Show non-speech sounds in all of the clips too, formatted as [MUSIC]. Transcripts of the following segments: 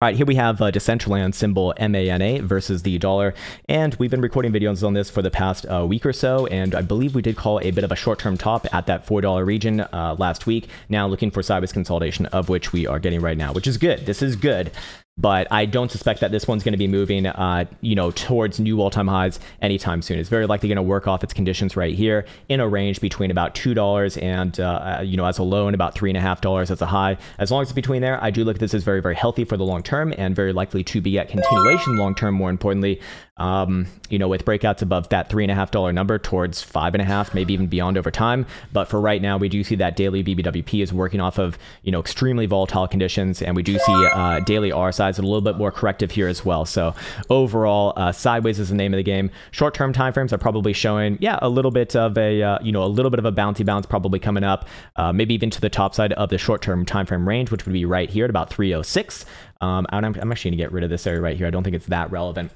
All right, here we have a uh, Decentraland symbol MANA versus the dollar, and we've been recording videos on this for the past uh, week or so, and I believe we did call a bit of a short-term top at that $4 region uh, last week, now looking for sideways consolidation, of which we are getting right now, which is good. This is good but I don't suspect that this one's going to be moving, uh, you know, towards new all-time highs anytime soon. It's very likely going to work off its conditions right here in a range between about two dollars and, uh, uh, you know, as a low and about three and a half dollars as a high. As long as it's between there, I do look at this as very, very healthy for the long term and very likely to be at continuation long term. More importantly, um, you know, with breakouts above that three and a half dollar number towards five and a half, maybe even beyond over time. But for right now, we do see that daily BBWP is working off of you know extremely volatile conditions, and we do see uh, daily RSI size and a little bit more corrective here as well. So overall, uh, sideways is the name of the game. Short-term timeframes are probably showing, yeah, a little bit of a, uh, you know, a little bit of a bouncy bounce probably coming up, uh, maybe even to the top side of the short-term timeframe range, which would be right here at about 306. Um, I'm, I'm actually going to get rid of this area right here. I don't think it's that relevant.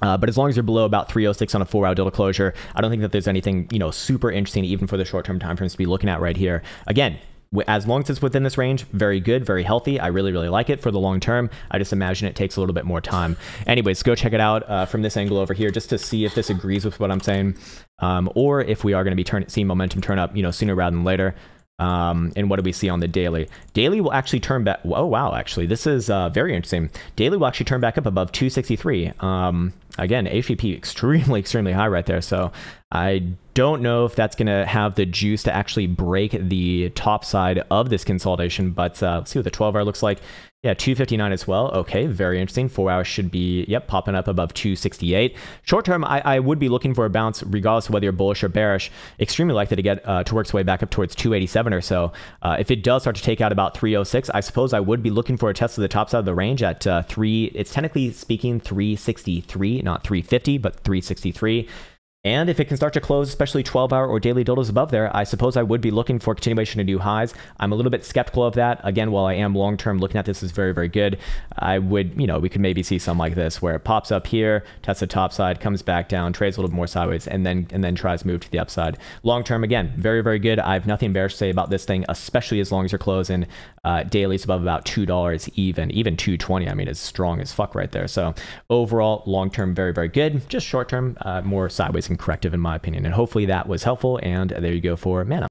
Uh, but as long as you're below about 306 on a four-hour delta closure, I don't think that there's anything you know super interesting even for the short-term timeframes to be looking at right here. Again, as long as it's within this range, very good, very healthy. I really, really like it for the long term. I just imagine it takes a little bit more time. Anyways, go check it out uh, from this angle over here just to see if this agrees with what I'm saying um, or if we are going to be turn- seeing momentum turn up, you know, sooner rather than later. Um, and what do we see on the daily? Daily will actually turn back. Oh, wow. Actually, this is uh, very interesting. Daily will actually turn back up above 263. Um, again, HVP extremely, [LAUGHS] extremely high right there. So I don't know if that's going to have the juice to actually break the top side of this consolidation, but uh, let's see what the 12 hour looks like. Yeah, 259 as well. Okay, very interesting. Four hours should be, yep, popping up above 268. Short term, I, I would be looking for a bounce regardless of whether you're bullish or bearish. Extremely likely to get uh, to work its way back up towards 287 or so. Uh, if it does start to take out about 306, I suppose I would be looking for a test of the top side of the range at uh, three. It's technically speaking 363, not 350, but 363. And if it can start to close, especially 12 hour or daily dildos above there, I suppose I would be looking for continuation to new highs. I'm a little bit skeptical of that. Again, while I am long term looking at this is very, very good, I would, you know, we could maybe see some like this where it pops up here, tests the top side, comes back down, trades a little more sideways, and then and then tries move to the upside. Long term, again, very, very good. I have nothing bearish to say about this thing, especially as long as you're closing uh, dailies above about $2 even, even 220. I mean, it's strong as fuck right there. So overall, long term, very, very good. Just short term, uh, more sideways some corrective in my opinion. And hopefully that was helpful. And there you go for mana.